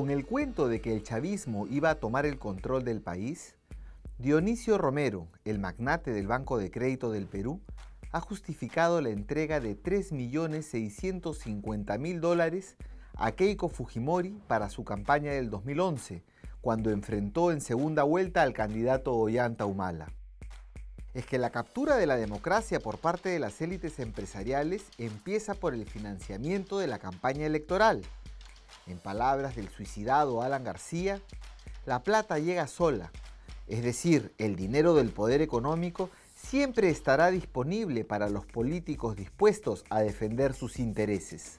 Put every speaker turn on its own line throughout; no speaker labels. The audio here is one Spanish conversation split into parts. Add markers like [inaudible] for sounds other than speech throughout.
Con el cuento de que el chavismo iba a tomar el control del país, Dionisio Romero, el magnate del Banco de Crédito del Perú, ha justificado la entrega de 3.650.000 dólares a Keiko Fujimori para su campaña del 2011, cuando enfrentó en segunda vuelta al candidato Ollanta Humala. Es que la captura de la democracia por parte de las élites empresariales empieza por el financiamiento de la campaña electoral. En palabras del suicidado Alan García, la plata llega sola, es decir, el dinero del poder económico siempre estará disponible para los políticos dispuestos a defender sus intereses.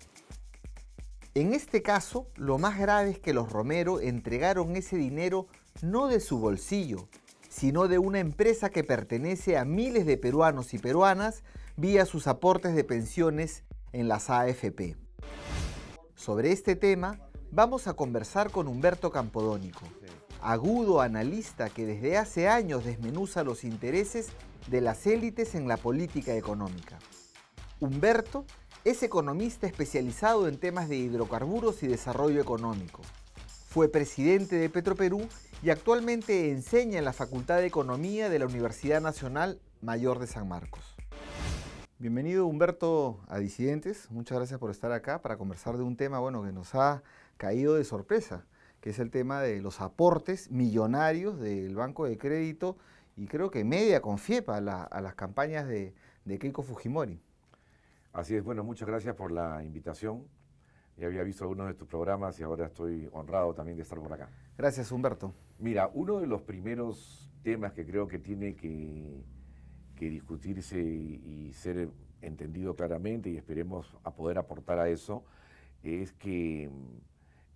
En este caso, lo más grave es que los Romero entregaron ese dinero no de su bolsillo, sino de una empresa que pertenece a miles de peruanos y peruanas vía sus aportes de pensiones en las AFP. Sobre este tema vamos a conversar con Humberto Campodónico, agudo analista que desde hace años desmenuza los intereses de las élites en la política económica. Humberto es economista especializado en temas de hidrocarburos y desarrollo económico. Fue presidente de Petroperú y actualmente enseña en la Facultad de Economía de la Universidad Nacional Mayor de San Marcos. Bienvenido Humberto a Disidentes, muchas gracias por estar acá para conversar de un tema bueno, que nos ha caído de sorpresa, que es el tema de los aportes millonarios del Banco de Crédito y creo que media
confiepa a, a las campañas de, de, Keiko Fujimori. Así es, bueno, muchas gracias por la invitación. Ya había visto algunos de tus programas y ahora estoy honrado también de estar por acá.
Gracias Humberto.
Mira, uno de los primeros temas que creo que tiene que que discutirse y, ser entendido claramente, y esperemos a poder aportar a eso, es que mm,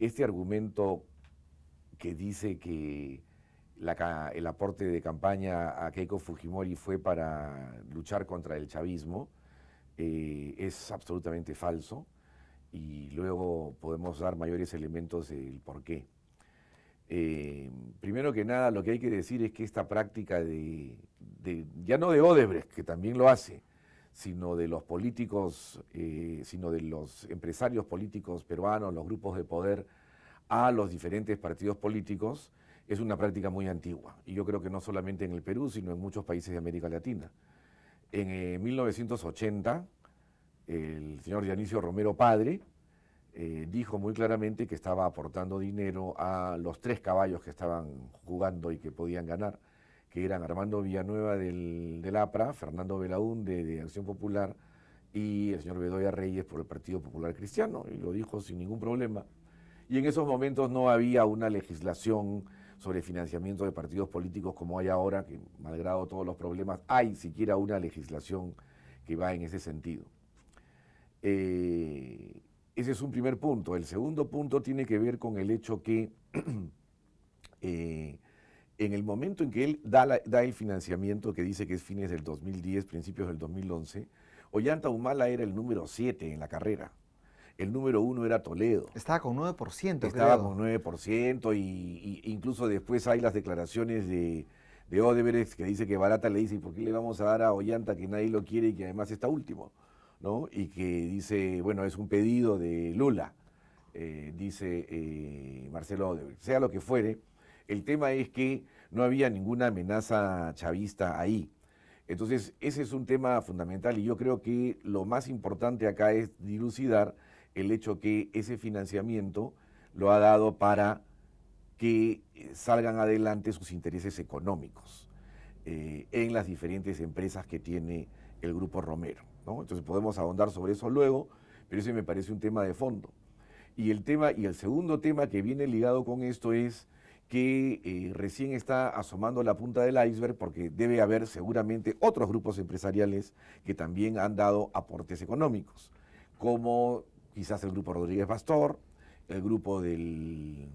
este argumento que dice que el aporte de campaña a Keiko Fujimori fue para luchar contra el chavismo eh, es absolutamente falso y luego podemos dar mayores elementos del por qué. Eh, primero que nada, lo que hay que decir es que esta práctica de, ya no de Odebrecht, que también lo hace, sino de los políticos, eh, sino de los empresarios políticos peruanos, los grupos de poder, a los diferentes partidos políticos, es una práctica muy antigua. Y yo creo que no solamente en el Perú, sino en muchos países de América Latina. En 1980, eh, el señor Dionisio Romero Padre, eh, dijo muy claramente que estaba aportando dinero a los tres caballos que estaban jugando y que podían ganar, que eran Armando Villanueva del, del APRA, Fernando Belaúnde de Acción Popular y el señor Bedoya Reyes por el Partido Popular Cristiano, y lo dijo sin ningún problema. Y en esos momentos no había una legislación sobre financiamiento de partidos políticos como hay ahora, que malgrado todos los problemas, hay siquiera una legislación que va en ese sentido. Eh, ese es un primer punto. El segundo punto tiene que ver con el hecho que [clears throat] eh, en el momento en que él da, el financiamiento que dice que es fines del 2010, principios del 2011, Ollanta Humala era el número 7 en la carrera. El número uno era Toledo. Estaba con 9%. Estaba con 9% y, incluso después hay las declaraciones de, de Odebrecht que dice que Barata le dice, ¿y por qué le vamos a dar a Ollanta que nadie lo quiere y que además está último? Y que dice, bueno, es un pedido de Lula, eh, dice eh, Marcelo sea lo que fuere. El tema es que no había ninguna amenaza chavista ahí. Entonces, ese es un tema fundamental y yo creo que lo más importante acá es dilucidar el hecho que ese financiamiento lo ha dado para que eh, salgan adelante sus intereses económicos en las diferentes empresas que tiene el Grupo Romero. Entonces podemos ahondar sobre eso luego, pero ese me parece un tema de fondo. Y el, tema, y el segundo tema que viene ligado con esto es que eh, recién está asomando la punta del iceberg porque debe haber seguramente otros grupos empresariales que también han dado aportes económicos, como quizás el grupo Rodríguez Pastor, el grupo del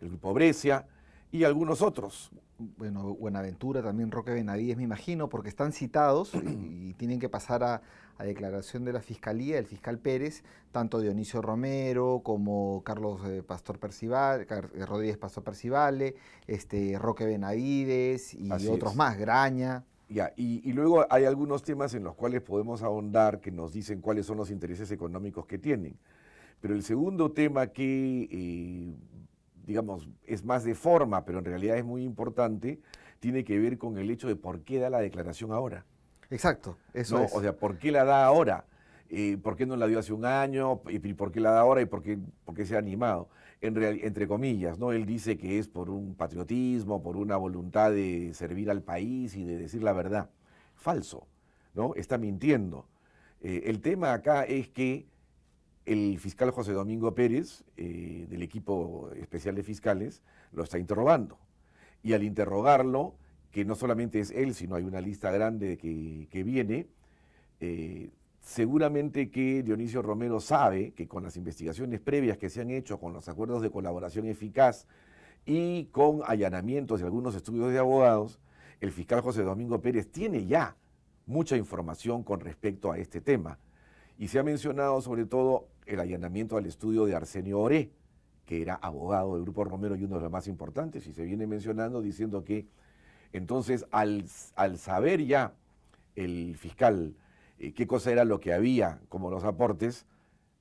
el grupo Brescia, y algunos otros. Bueno, Buenaventura, también Roque Benavides, me
imagino, porque están citados y, [clears throat] tienen que pasar a, declaración de la Fiscalía, el fiscal Pérez, tanto Dionisio Romero como Carlos eh, Pastor Percival, eh,
Rodríguez Pastor Percivale, este, Roque Benavides y otros más,
Graña.
Ya, y, luego hay algunos temas en los cuales podemos ahondar que nos dicen cuáles son los intereses económicos que tienen. Pero el segundo tema que eh, digamos, es más de forma, pero en realidad es muy importante, tiene que ver con el hecho de por qué da la declaración ahora.
Exacto, eso es. O
sea, ¿por qué la da ahora? Eh, ¿Por qué no la dio hace un año? ¿Y por qué la da ahora? ¿Y por qué, se ha animado? entre comillas, ¿no? Él dice que es por un patriotismo, por una voluntad de servir al país y de decir la verdad. Falso, ¿no? Está mintiendo. Eh, el tema acá es que el fiscal José Domingo Pérez, eh, del equipo especial de fiscales, lo está interrogando. Y al interrogarlo, que no solamente es él, sino hay una lista grande que, que viene, eh, seguramente que Dionisio Romero sabe que con las investigaciones previas que se han hecho, con los acuerdos de colaboración eficaz y con allanamientos de algunos estudios de abogados, el fiscal José Domingo Pérez tiene ya mucha información con respecto a este tema. Y se ha mencionado sobre todo el allanamiento al estudio de Arsenio Oré, que era abogado del Grupo Romero y uno de los más importantes, y se viene mencionando diciendo que entonces al, saber ya el fiscal eh, qué cosa era lo que había como los aportes,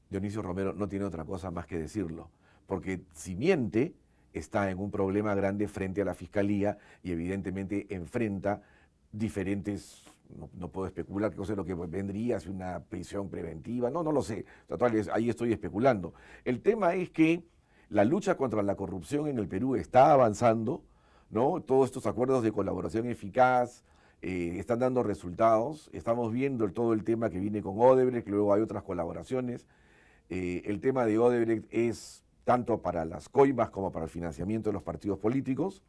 Dionisio Romero no tiene otra cosa más que decirlo, porque si miente está en un problema grande frente a la fiscalía y evidentemente enfrenta diferentes no, puedo especular qué es lo que vendría, si una prisión preventiva, no, no lo sé. ahí estoy especulando. El tema es que la lucha contra la corrupción en el Perú está avanzando, ¿no? Todos estos acuerdos de colaboración eficaz eh, están dando resultados. Estamos viendo todo el tema que viene con Odebrecht, luego hay otras colaboraciones. Eh, el tema de Odebrecht es tanto para las coimas como para el financiamiento de los partidos políticos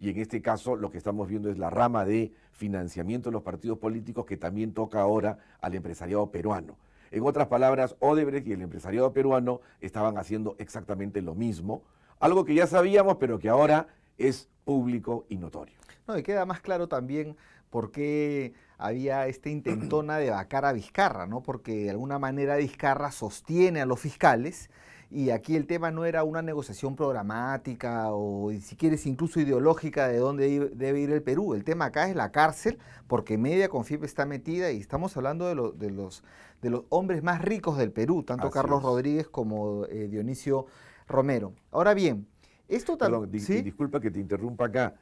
y en este caso lo que estamos viendo es la rama de financiamiento de los partidos políticos que también toca ahora al empresariado peruano. En otras palabras, Odebrecht y el empresariado peruano estaban haciendo exactamente lo mismo, algo que ya sabíamos, pero que ahora es público y notorio. No, y queda más claro también por
qué había este intentona de vacar a Vizcarra, ¿no? Porque de alguna manera Vizcarra sostiene a los fiscales y aquí el tema no era una negociación programática o si quieres incluso ideológica de dónde debe ir el Perú. El tema acá es la cárcel porque media FIP está metida y estamos hablando de, los, de los hombres más ricos del
Perú, tanto Carlos Rodríguez
como eh, Dionisio Romero.
Ahora bien, esto también... Disculpa que te interrumpa acá,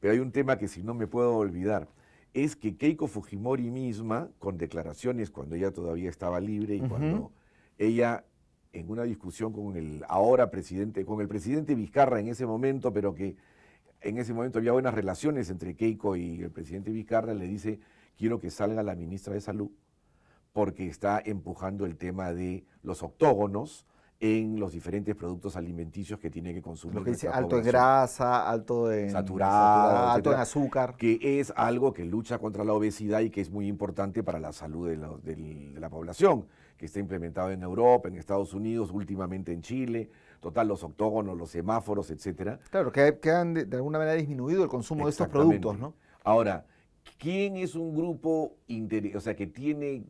pero hay un tema que si no me puedo olvidar es que Keiko Fujimori misma, con declaraciones cuando ella todavía estaba libre y cuando ella en una discusión con el ahora presidente, con el presidente Vizcarra en ese momento, pero que en ese momento había buenas relaciones entre Keiko y el presidente Vizcarra, le dice, quiero que salga la ministra de Salud, porque está empujando el tema de los octógonos en los diferentes productos alimenticios que tiene que consumir. alto en grasa, alto en saturado, alto en azúcar. Que es algo que lucha contra la obesidad y que es muy importante para la salud de de la población que está implementado en Europa, en Estados Unidos, últimamente en Chile, total, los octógonos, los semáforos, etcétera.
Claro, que, han de, alguna manera disminuido el consumo de estos productos,
¿no? Ahora, ¿quién es un grupo o sea, que tiene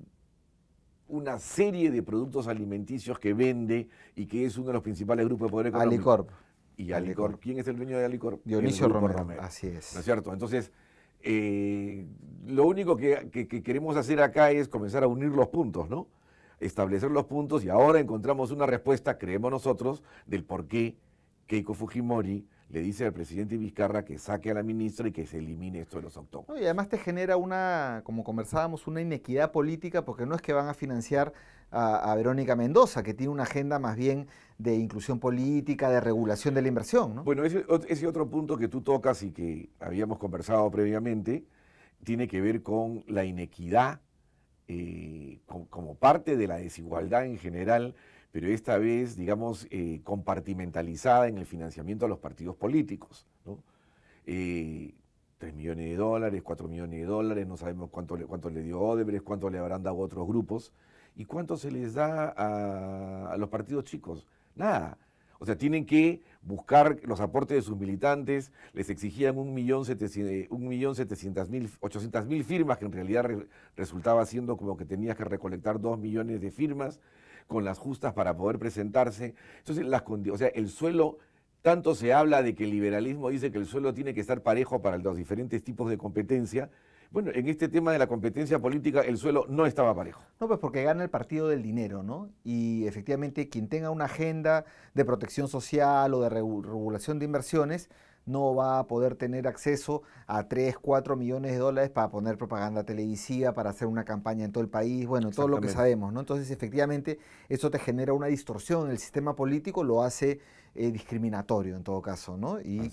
una serie de productos alimenticios que vende y que es uno de los principales grupos de poder económico? Alicorp. Y Alicorp. ¿Quién es el dueño de Alicorp? Dionisio Romero. Romero. Así es. ¿No es cierto? Entonces, eh, lo único que, queremos hacer acá es comenzar a unir los puntos, ¿no? establecer los puntos y ahora encontramos una respuesta, creemos nosotros, del por qué Keiko Fujimori le dice al presidente Vizcarra que saque a la ministra y que se elimine esto de los autónomos.
y además te genera una, como conversábamos, una inequidad política porque no es que van a financiar a, Verónica Mendoza, que tiene una agenda más bien de inclusión política, de regulación de la inversión.
Bueno, ese, ese otro punto que tú tocas y que habíamos conversado previamente tiene que ver con la inequidad eh, como, parte de la desigualdad en general, pero esta vez, digamos, eh, compartimentalizada en el financiamiento a los partidos políticos. 3 eh, millones de dólares, 4 millones de dólares, no sabemos cuánto le, cuánto le dio Odebrecht, cuánto le habrán dado otros grupos, y cuánto se les da a los partidos chicos. Nada, o sea, tienen que buscar los aportes de sus militantes, les exigían 1.700.000 eh, firmas, que en realidad resultaba siendo como que tenías que recolectar 2 millones de firmas con las justas para poder presentarse. Entonces, o sea, el suelo, tanto se habla de que el liberalismo dice que el suelo tiene que estar parejo para los diferentes tipos de competencia, bueno, en este tema de la competencia política el suelo no estaba parejo.
No, pues porque gana el partido del dinero, ¿no? Y efectivamente quien tenga una agenda de protección social o de regulación de inversiones no va a poder tener acceso a 3, 4 millones de dólares para poner propaganda televisiva, para hacer una campaña en todo el país, bueno, todo lo que sabemos, ¿no? Entonces, efectivamente, eso te genera una distorsión. El sistema político lo hace eh, discriminatorio en todo caso,
¿no? Y,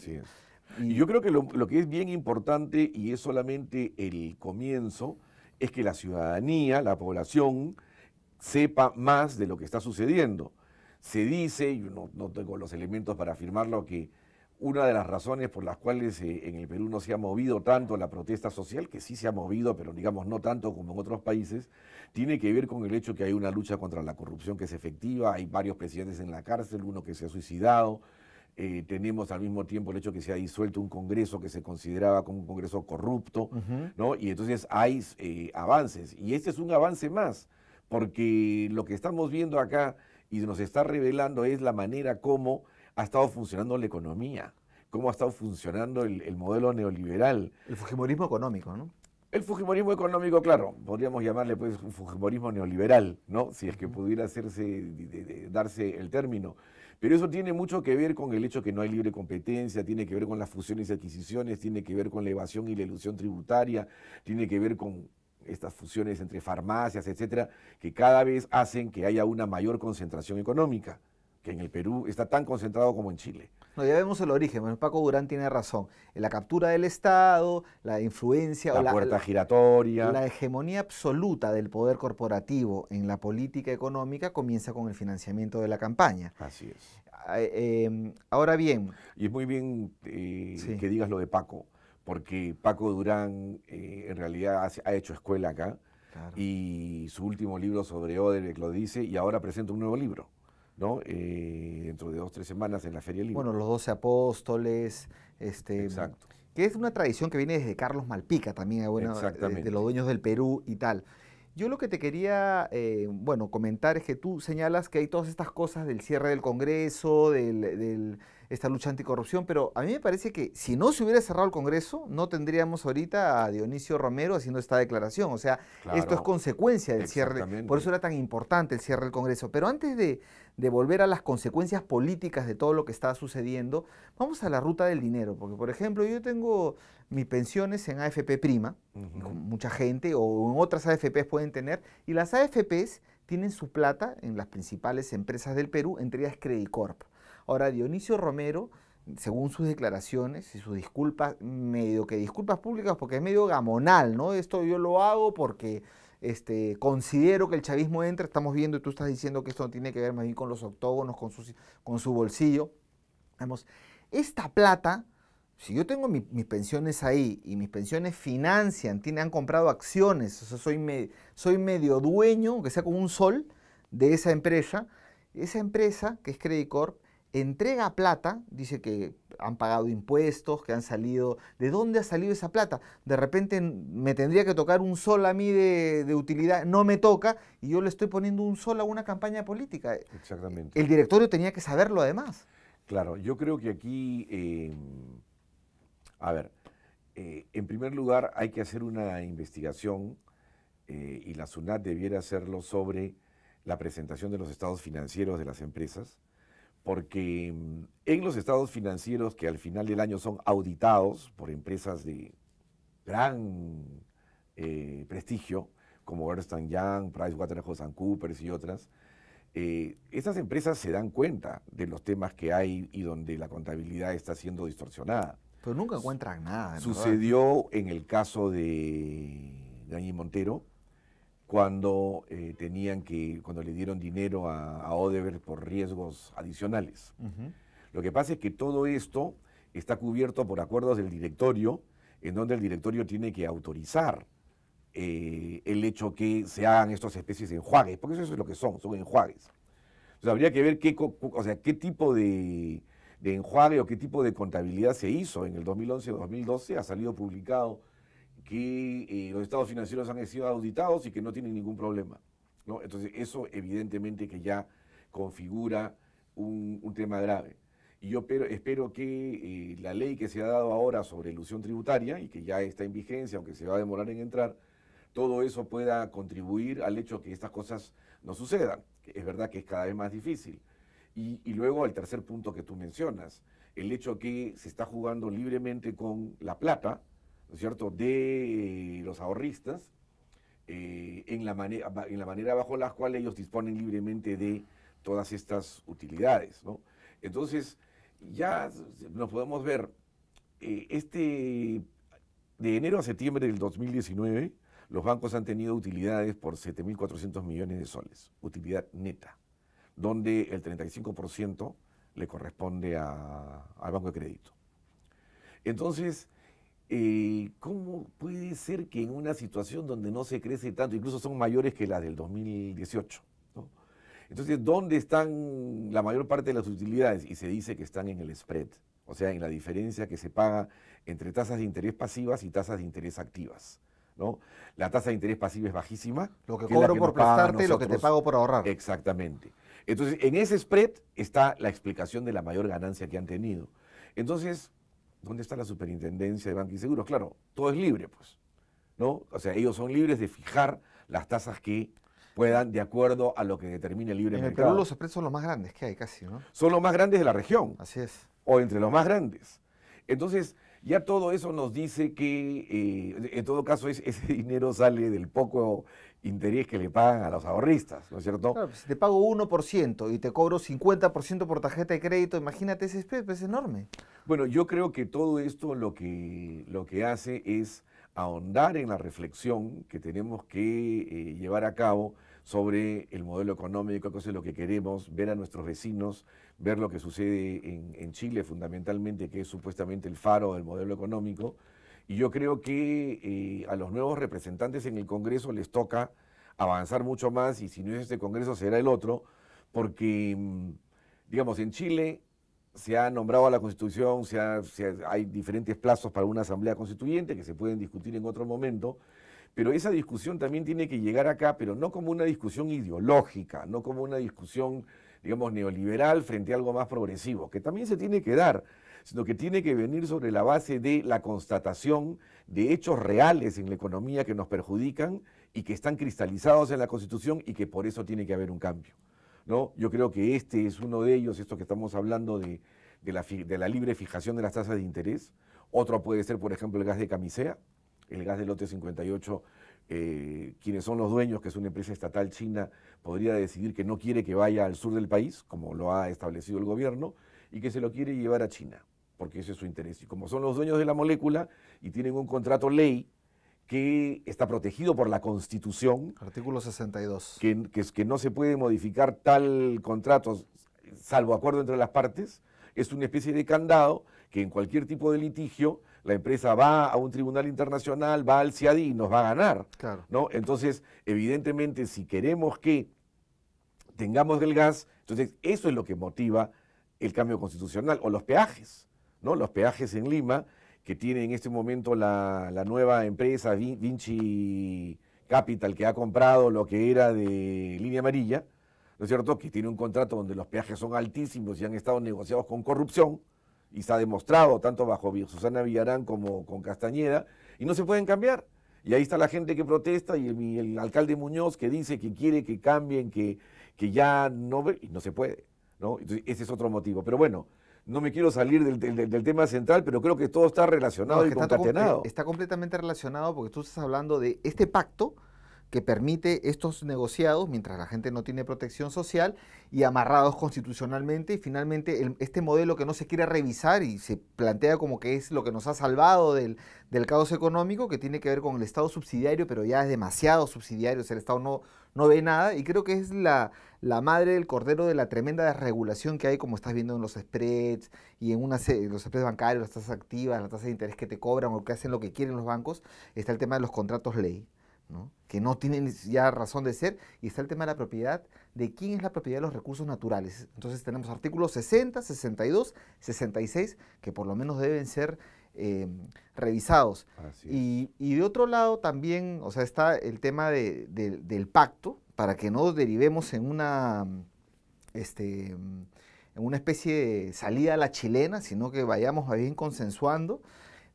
y yo creo que lo, que es bien importante, y es solamente el comienzo, es que la ciudadanía, la población, sepa más de lo que está sucediendo. Se dice, y no, tengo los elementos para afirmarlo, que una de las razones por las cuales eh, en el Perú no se ha movido tanto la protesta social, que sí se ha movido, pero digamos no tanto como en otros países, tiene que ver con el hecho que hay una lucha contra la corrupción que es efectiva, hay varios presidentes en la cárcel, uno que se ha suicidado, eh, tenemos al mismo tiempo el hecho que se ha disuelto un Congreso que se consideraba como un Congreso corrupto, ¿no? Y entonces hay eh, avances. Y este es un avance más, porque lo que estamos viendo acá y nos está revelando es la manera como ha estado funcionando la economía, cómo ha estado funcionando el, modelo neoliberal. El fujimorismo económico, ¿no? El fujimorismo económico, claro, podríamos llamarle pues fujimorismo neoliberal, ¿no? Si es que pudiera hacerse, darse el término. Pero eso tiene mucho que ver con el hecho que no hay libre competencia, tiene que ver con las fusiones y adquisiciones, tiene que ver con la evasión y la ilusión tributaria, tiene que ver con estas fusiones entre farmacias, etcétera, que cada vez hacen que haya una mayor concentración económica que en el Perú está tan concentrado como en Chile. No, ya vemos el origen, bueno, Paco Durán tiene razón. La captura del Estado, la influencia... La puerta giratoria. La
hegemonía absoluta del poder corporativo en la política económica comienza con el financiamiento de la campaña. Así es.
Ah, eh, em, ahora bien... Y es muy bien eh, que digas lo de Paco, porque Paco Durán eh, en realidad ha, hecho escuela acá. Y su último libro sobre Odebrecht lo dice, y ahora presenta un nuevo libro. ¿no? Eh, dentro de dos o tres semanas en la Feria Bueno, los doce
apóstoles, este. Exacto. Que es una tradición que viene desde Carlos Malpica también, eh, bueno, de los dueños del Perú y tal. Yo lo que te quería, eh, bueno, comentar es que tú señalas que hay todas estas cosas del cierre del Congreso, de esta lucha anticorrupción, pero a mí me parece que si no se hubiera cerrado el Congreso, no tendríamos ahorita a Dionisio Romero haciendo esta declaración. O sea, esto es consecuencia del cierre. Por eso era tan importante el cierre del Congreso. Pero antes de, de volver a las consecuencias políticas de todo lo que está sucediendo, vamos a la ruta del dinero. Porque, por ejemplo, yo tengo mis pensiones en AFP prima, mucha gente, o en otras AFPs pueden tener, y las AFPs tienen su plata en las principales empresas del Perú, entre ellas Credicorp. Ahora, Dionisio Romero, según sus declaraciones y sus disculpas, medio que disculpas públicas, porque es medio gamonal, ¿no? Esto yo lo hago porque este, considero que el chavismo entra, estamos viendo y tú estás diciendo que esto tiene que ver más bien con los octógonos, con su, con su bolsillo. Vamos, esta plata, si yo tengo mis pensiones ahí y mis pensiones financian, han comprado acciones, o sea, soy, soy medio dueño, que sea con un sol, de esa empresa, esa empresa que es Credit Corp, entrega plata, dice que han pagado impuestos, que han salido. ¿De dónde ha salido esa plata? De repente me tendría que tocar un sol a mí de, utilidad, no me toca y yo le estoy poniendo un sol a una campaña política.
Exactamente. El
directorio tenía que saberlo además.
Claro, yo creo que aquí, em, a ver, eh, en primer lugar hay que hacer una investigación eh, y la SUNAT debiera hacerlo sobre la presentación de los estados financieros de las empresas porque mm, en los estados financieros que al final del año son auditados por empresas de gran eh, prestigio, como Ernst Young, PricewaterhouseCoopers y otras, eh, estas empresas se dan cuenta de los temas que hay y donde la contabilidad está siendo distorsionada.
Pero nunca encuentran nada.
Sucedió en el caso de Dani Montero, cuando eh, tenían que, cuando le dieron dinero a, a Odebrecht por riesgos adicionales. Lo que pasa es que todo esto está cubierto por acuerdos del directorio, en donde el directorio tiene que autorizar eh, el hecho que se hagan estas especies de enjuagues, porque eso es lo que son, son enjuagues. habría que ver qué, o sea, qué tipo de, de enjuague o qué tipo de contabilidad se hizo en el 2011-2012, ha salido publicado que los estados financieros han sido auditados y que no tienen ningún problema. ¿no? Entonces, eso evidentemente que ya configura un, tema grave. Y yo espero que eh, la ley que se ha dado ahora sobre ilusión tributaria y que ya está en vigencia, aunque se va a demorar en entrar, todo eso pueda contribuir al hecho que estas cosas no sucedan. Es verdad que es cada vez más difícil. Y, luego el tercer punto que tú mencionas, el hecho que se está jugando libremente con la plata, cierto?, de eh, los ahorristas, eh, en, la manera bajo la cual ellos disponen libremente de todas estas utilidades, Entonces, ya nos podemos ver, eh, este, de enero a septiembre del 2019, los bancos han tenido utilidades por 7.400 millones de soles, utilidad neta, donde el 35% le corresponde al banco de crédito. Entonces, eh, ¿cómo puede ser que en una situación donde no se crece tanto, incluso son mayores que las del 2018? Entonces, ¿dónde están la mayor parte de las utilidades? Y se dice que están en el spread, o sea, en la diferencia que se paga entre tasas de interés pasivas y tasas de interés activas. La tasa de interés pasiva es bajísima. Lo que, cobro por prestarte y lo que te pago por ahorrar. Exactamente. Entonces, en ese spread está la explicación de la mayor ganancia que han tenido. Entonces, ¿dónde está la superintendencia de Banca y Seguros? Claro, todo es libre, pues. ¿No? O sea, ellos son libres de fijar las tasas que puedan de acuerdo a lo que determine el libre mercado. En Perú los
spreads son los más grandes que hay casi, ¿no?
Son los más grandes de la región. Así es. O entre los más grandes. Entonces, ya todo eso nos dice que, eh, en todo caso, ese dinero sale del poco interés que le pagan a los ahorristas, ¿no es cierto? Claro, pues, si te pago 1% y te cobro 50% por tarjeta de crédito, imagínate ese spread, pues, es enorme. Bueno, yo creo que todo esto lo que, lo que hace es ahondar en la reflexión que tenemos que eh, llevar a cabo sobre el modelo económico, qué es lo que queremos, ver a nuestros vecinos, ver lo que sucede en, en Chile fundamentalmente, que es supuestamente el faro del modelo económico. Y yo creo que eh, a los nuevos representantes en el Congreso les toca avanzar mucho más y si no es este Congreso será el otro, porque, mm, digamos, en Chile se ha nombrado a la Constitución, se hay diferentes plazos para una asamblea constituyente que se pueden discutir en otro momento, pero esa discusión también tiene que llegar acá, pero no como una discusión ideológica, no como una discusión, digamos, neoliberal frente a algo más progresivo, que también se tiene que dar sino que tiene que venir sobre la base de la constatación de hechos reales en la economía que nos perjudican y que están cristalizados en la Constitución y que por eso tiene que haber un cambio. ¿no? Yo creo que este es uno de ellos, esto que estamos hablando de, la, libre fijación de las tasas de interés. Otro puede ser, por ejemplo, el gas de camisea, el gas del lote 58 eh, quienes son los dueños, que es una empresa estatal china, podría decidir que no quiere que vaya al sur del país, como lo ha establecido el gobierno, y que se lo quiere llevar a China porque ese es su interés. Y como son los dueños de la molécula y tienen un contrato ley que está protegido por la Constitución. Artículo 62. Que, que no se puede modificar tal contrato salvo acuerdo entre las partes, es una especie de candado que en cualquier tipo de litigio la empresa va a un tribunal internacional, va al CIADI y nos va a ganar. ¿no? Entonces, evidentemente, si queremos que tengamos del gas, entonces eso es lo que motiva el cambio constitucional o los peajes. Los peajes en Lima, que tiene en este momento la, nueva empresa Vinci Capital, que ha comprado lo que era de línea amarilla, ¿no es cierto? Que tiene un contrato donde los peajes son altísimos y han estado negociados con corrupción y se ha demostrado tanto bajo Susana Villarán como con Castañeda, y no se pueden cambiar. Y ahí está la gente que protesta y el, alcalde Muñoz que dice que quiere que cambien, que, que ya no... no se puede, ese es otro motivo. Pero bueno, no me quiero salir del, tema central, pero creo que todo está relacionado y concatenado.
está completamente relacionado porque tú estás hablando de este pacto que permite estos negociados mientras la gente no tiene protección social y amarrados constitucionalmente y finalmente este modelo que no se quiere revisar y se plantea como que es lo que nos ha salvado del, del, caos económico que tiene que ver con el Estado subsidiario pero ya es demasiado subsidiario, el Estado no, no ve nada y creo que es la, madre del cordero de la tremenda desregulación que hay como estás viendo en los spreads y en una, los spreads bancarios, las tasas activas, las tasas de interés que te cobran o que hacen lo que quieren los bancos, está el tema de los contratos ley que no tienen ya razón de ser, y está el tema de la propiedad, de quién es la propiedad de los recursos naturales. Entonces tenemos artículos 60, 62, 66, que por lo menos deben ser eh, revisados. Y, de otro lado también, o sea, está el tema del pacto, para que no derivemos en una, este, en una especie de salida a la chilena, sino que vayamos bien consensuando,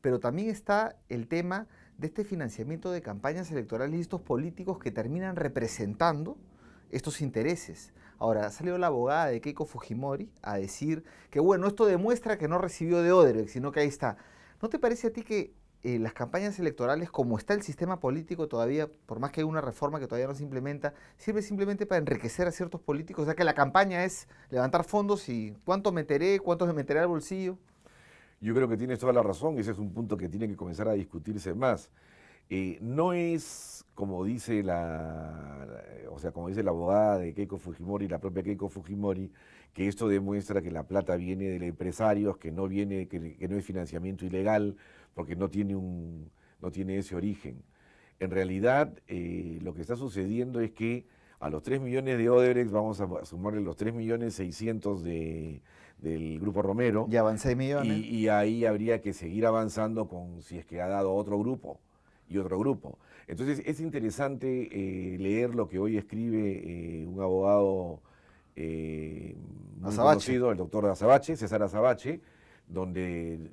pero también está el tema de este financiamiento de campañas electorales y estos políticos que terminan representando estos intereses. Ahora, ha salido la abogada de Keiko Fujimori a decir que, bueno, esto demuestra que no recibió de Odebrecht, sino que ahí está. ¿No te parece a ti que eh, las campañas electorales, como está el sistema político todavía, por más que hay una reforma que todavía no se implementa, sirve simplemente para enriquecer a ciertos políticos? O sea, que
la campaña es levantar fondos y cuánto meteré, cuánto me meteré al bolsillo. Yo creo que tienes toda la razón, ese es un punto que tiene que comenzar a discutirse más. Eh, no es como dice la, o sea, como dice la abogada de Keiko Fujimori, la propia Keiko Fujimori, que esto demuestra que la plata viene de empresarios, que no viene, que, no es financiamiento ilegal, porque no tiene un, no tiene ese origen. En realidad, eh, lo que está sucediendo es que a los 3 millones de Odebrecht vamos a sumarle los 3 millones 600 del Grupo Romero. Ya van 6 millones. Y, ahí habría que seguir avanzando con si es que ha dado otro grupo y otro grupo. Entonces es interesante eh, leer lo que hoy escribe eh, un abogado eh, muy conocido, el doctor Azabache, César Azabache, donde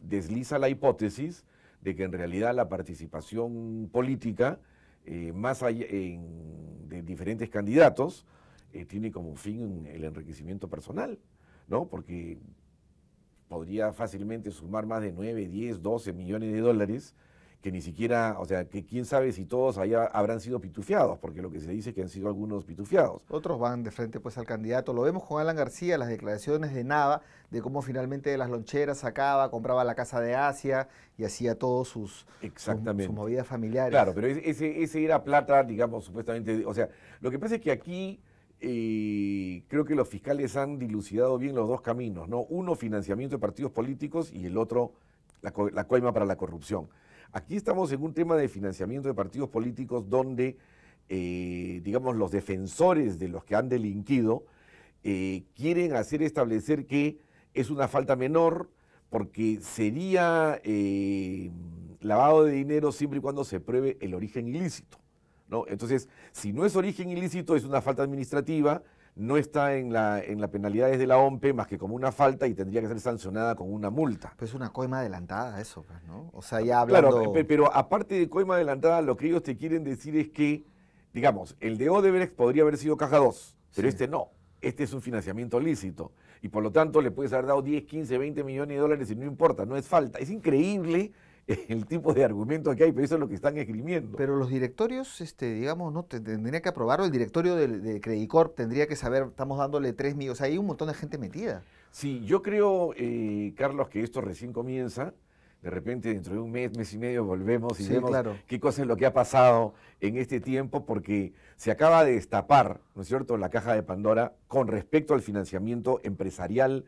desliza la hipótesis de que en realidad la participación política eh, más allá de diferentes candidatos, eh, tiene como fin el enriquecimiento personal, Porque podría fácilmente sumar más de 9, 10, 12 millones de dólares que ni siquiera, o sea, que quién sabe si todos allá habrán sido pitufiados, porque lo que se dice es que han sido algunos pitufiados. Otros van de frente pues
al candidato. Lo vemos con Alan García, las declaraciones de Nava, de cómo finalmente de las loncheras sacaba, compraba la casa de Asia y hacía todos sus, movidas familiares. Claro, pero
ese, ese era plata, digamos, supuestamente. O sea, lo que pasa es que aquí eh, creo que los fiscales han dilucidado bien los dos caminos, ¿no? Uno, financiamiento de partidos políticos y el otro, la, la coima para la corrupción. Aquí estamos en un tema de financiamiento de partidos políticos donde, eh, digamos, los defensores de los que han delinquido eh, quieren hacer establecer que es una falta menor porque sería eh, lavado de dinero siempre y cuando se pruebe el origen ilícito. Entonces, si no es origen ilícito, es una falta administrativa no está en la, en la penalidades de la OMP, más que como una falta y tendría que ser sancionada con una multa. Pues es una coima adelantada eso, pues, ¿no? O sea, ah, ya hablando... Claro, pero aparte de coima adelantada, lo que ellos te quieren decir es que, digamos, el de Odebrecht podría haber sido caja 2, pero este no. Este es un financiamiento lícito. Y por lo tanto le puedes haber dado 10, 15, 20 millones de dólares y no importa, no es falta. Es increíble [laughs] el tipo de argumento que hay, pero eso es lo que están escribiendo. Pero
los directorios, este, digamos, no tendría que aprobarlo, el directorio de, de Credicorp tendría que saber, estamos
dándole tres millones, hay un montón de gente metida. Sí, yo creo, eh, Carlos, que esto recién comienza. De repente, dentro de un mes, mes y medio, volvemos y vemos qué cosa es lo que ha pasado en este tiempo, porque se acaba de destapar, ¿no es cierto?, la caja de Pandora con respecto al financiamiento empresarial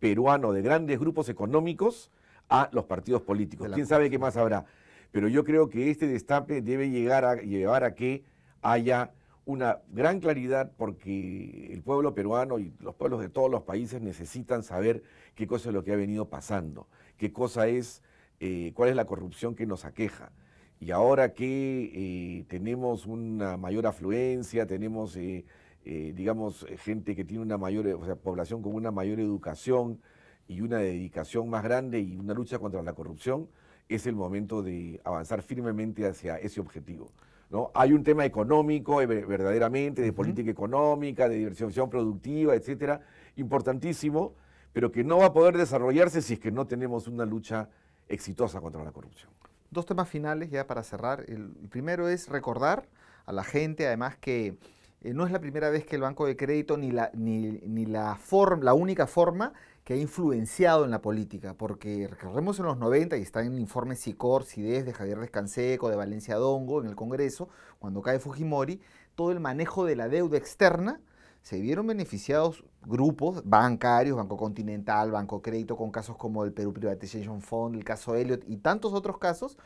peruano de grandes grupos económicos a los partidos políticos. ¿Quién sabe qué más habrá? Pero yo creo que este destape debe llegar a llevar a que haya una gran claridad porque el pueblo peruano y los pueblos de todos los países necesitan saber qué cosa es lo que ha venido pasando, qué cosa es, eh, cuál es la corrupción que nos aqueja. Y ahora que eh, tenemos una mayor afluencia, tenemos, eh, digamos, gente que tiene una mayor, o sea, población con una mayor educación, y una dedicación más grande y una lucha contra la corrupción, es el momento de avanzar firmemente hacia ese objetivo. ¿no? Hay un tema económico, eh, verdaderamente, de política económica, de diversificación productiva, etcétera, importantísimo, pero que no va a poder desarrollarse si es que no tenemos una lucha exitosa contra la corrupción.
Dos temas finales ya para cerrar. El primero es recordar a la gente, además, que eh, no es la primera vez que el Banco de Crédito ni la, ni, ni la, la única forma que ha influenciado en la política, porque recorremos en los 90 y está en informe SICOR, CIDES, de Javier Descanseco, de Valencia Dongo, en el Congreso, cuando cae Fujimori, todo el manejo de la deuda externa, se vieron beneficiados grupos bancarios, Banco Continental, Banco Crédito, con casos como el Perú Privatization Fund, el caso Elliot y tantos otros casos.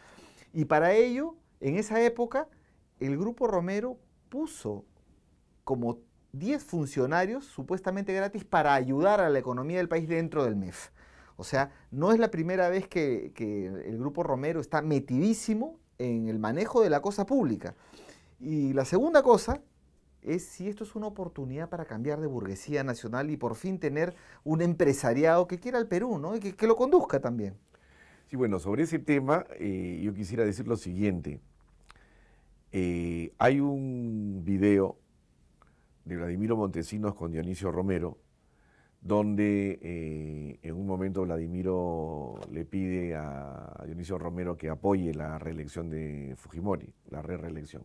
Y para ello, en esa época, el grupo Romero puso como 10 funcionarios supuestamente gratis para ayudar a la economía del país dentro del MEF. O sea, no es la primera vez que, el grupo Romero está metidísimo en el manejo de la cosa pública. Y la segunda cosa es si esto es una oportunidad para cambiar de
burguesía nacional y por fin tener
un empresariado que quiera el Perú, ¿no? Y que, lo conduzca también.
Sí, bueno, sobre ese tema eh, yo quisiera decir lo siguiente. Eh, hay un video de Vladimiro Montesinos con Dionisio Romero, donde eh, en un momento Vladimiro le pide a Dionisio Romero que apoye la reelección de Fujimori, la reelección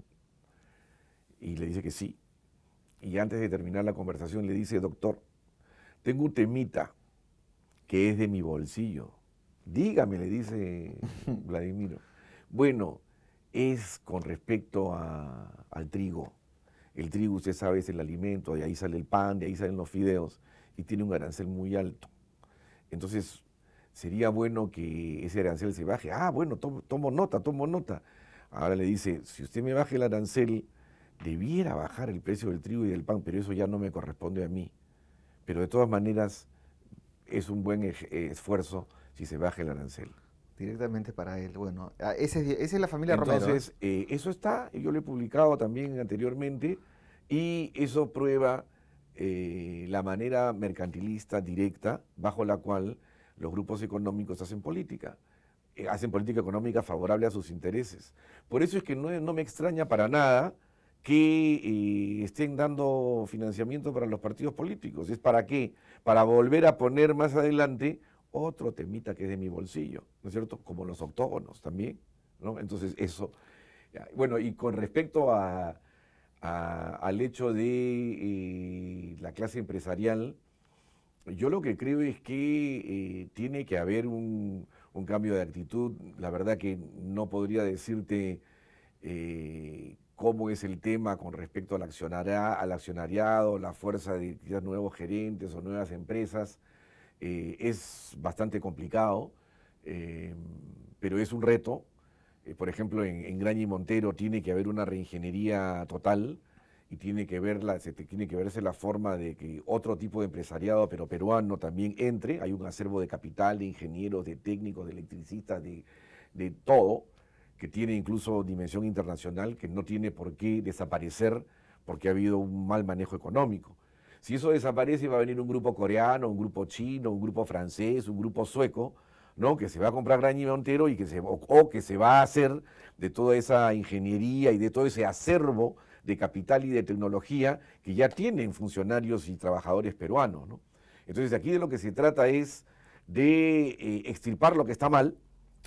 Y le dice que sí. Y antes de terminar la conversación le dice, doctor, tengo un temita que es de mi bolsillo. Dígame, le dice [laughs] Vladimiro. Bueno, es con respecto al trigo. El trigo, usted sabe, es el alimento, de ahí sale el pan, de ahí salen los fideos y tiene un arancel muy alto. Entonces, sería bueno que ese arancel se baje. Ah, bueno, tomo, nota, tomo nota. Ahora le dice, si usted me baje el arancel, debiera bajar el precio del trigo y del pan, pero eso ya no me corresponde a mí. Pero de todas maneras, es un buen esfuerzo si se baje el arancel. Directamente para él. Bueno,
esa es, la familia ¿eh? Entonces, Entonces,
eh, eso está, yo lo he publicado también anteriormente, y eso prueba eh, la manera mercantilista directa bajo la cual los grupos económicos hacen política, hacen política económica favorable a sus intereses. Por eso es que no, no me extraña para nada que estén dando financiamiento para los partidos políticos. ¿Es para qué? Para volver a poner más adelante otro temita que es de mi bolsillo, ¿no es cierto? Como los octógonos también, ¿no? Entonces eso. Bueno, y con respecto al hecho de eh, la clase empresarial, yo lo que creo es que eh, tiene que haber un, cambio de actitud. La verdad que no podría decirte eh, cómo es el tema con respecto al, accionariado, al la fuerza de quizás nuevos gerentes o nuevas empresas. Eh, es bastante complicado, eh, pero es un reto. Eh, por ejemplo, en, Gran y Montero tiene que haber una reingeniería total y tiene que, verse la forma de que otro tipo de empresariado, pero peruano, también entre. Hay un acervo de capital, de ingenieros, de técnicos, de electricistas, de todo, que tiene incluso dimensión internacional, que no tiene por qué desaparecer porque ha habido un mal manejo económico. Si eso desaparece va a venir un grupo coreano, un grupo chino, un grupo francés, un grupo sueco, ¿no? que se va a comprar Gran entero y que se, o, que se va a hacer de toda esa ingeniería y de todo ese acervo de capital y de tecnología que ya tienen funcionarios y trabajadores peruanos. Entonces aquí de lo que se trata es de eh, extirpar lo que está mal,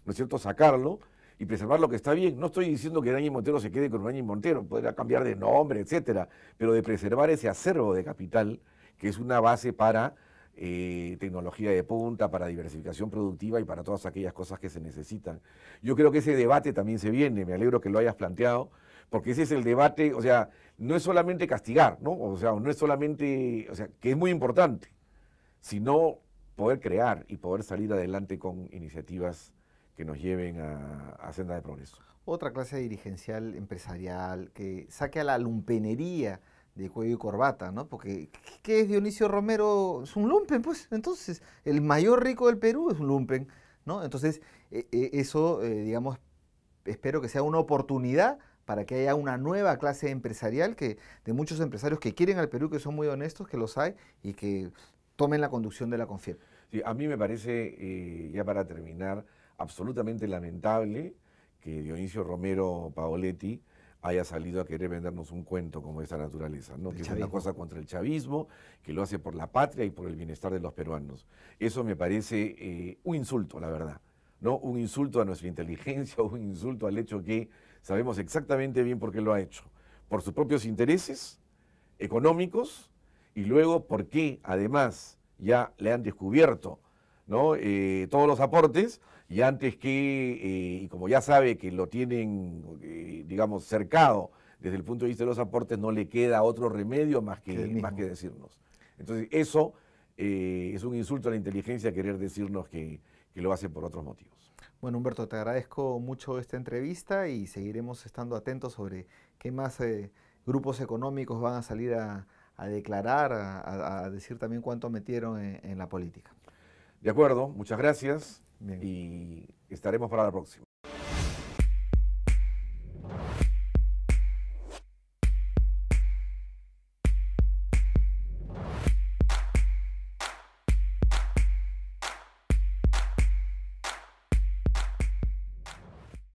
¿no es cierto?, sacarlo y preservar lo que está bien. No estoy diciendo que Araña Montero se quede con Araña Montero, podría cambiar de nombre, etcétera, pero de preservar ese acervo de capital que es una base para eh, tecnología de punta, para diversificación productiva y para todas aquellas cosas que se necesitan. Yo creo que ese debate también se viene, me alegro que lo hayas planteado, porque ese es el debate, o sea, no es solamente castigar, ¿no? O sea, no es solamente, o sea, que es muy importante, sino poder crear y poder salir adelante con iniciativas que nos lleven a, senda de progreso.
Otra clase dirigencial empresarial que saque a la lumpenería de cuello y corbata, ¿no? Porque ¿qué es Dionisio Romero? Es un lumpen, pues. Entonces, el mayor rico del Perú es un lumpen, ¿no? Entonces, e, e, eso, eh, digamos, espero que sea una oportunidad para que haya una nueva clase empresarial que de muchos empresarios que quieren al Perú, que son muy honestos, que los hay
y que tomen la conducción de la confianza. Sí, a mí me parece, eh, ya para terminar, absolutamente lamentable que Dionisio Romero Paoletti haya salido a querer vendernos un cuento como esta naturaleza, que es una cosa contra el chavismo, que lo hace por la patria y por el bienestar de los peruanos. Eso me parece eh, un insulto, la verdad, ¿no? Un insulto a nuestra inteligencia, [laughs] un insulto al hecho que sabemos exactamente bien por qué lo ha hecho. Por sus propios intereses económicos y luego por qué, además, ya le han descubierto ¿no? Eh, todos los aportes y antes que, eh, y como ya sabe que lo tienen, eh, digamos, cercado desde el punto de vista de los aportes, no le queda otro remedio más que, más que decirnos. Entonces, eso es un insulto a la inteligencia querer decirnos que, lo hace por otros motivos.
Bueno, Humberto, te agradezco mucho esta entrevista y seguiremos estando atentos sobre qué más grupos económicos van a salir a, declarar, a, decir también cuánto metieron en la política. De acuerdo, muchas gracias
y estaremos para la próxima.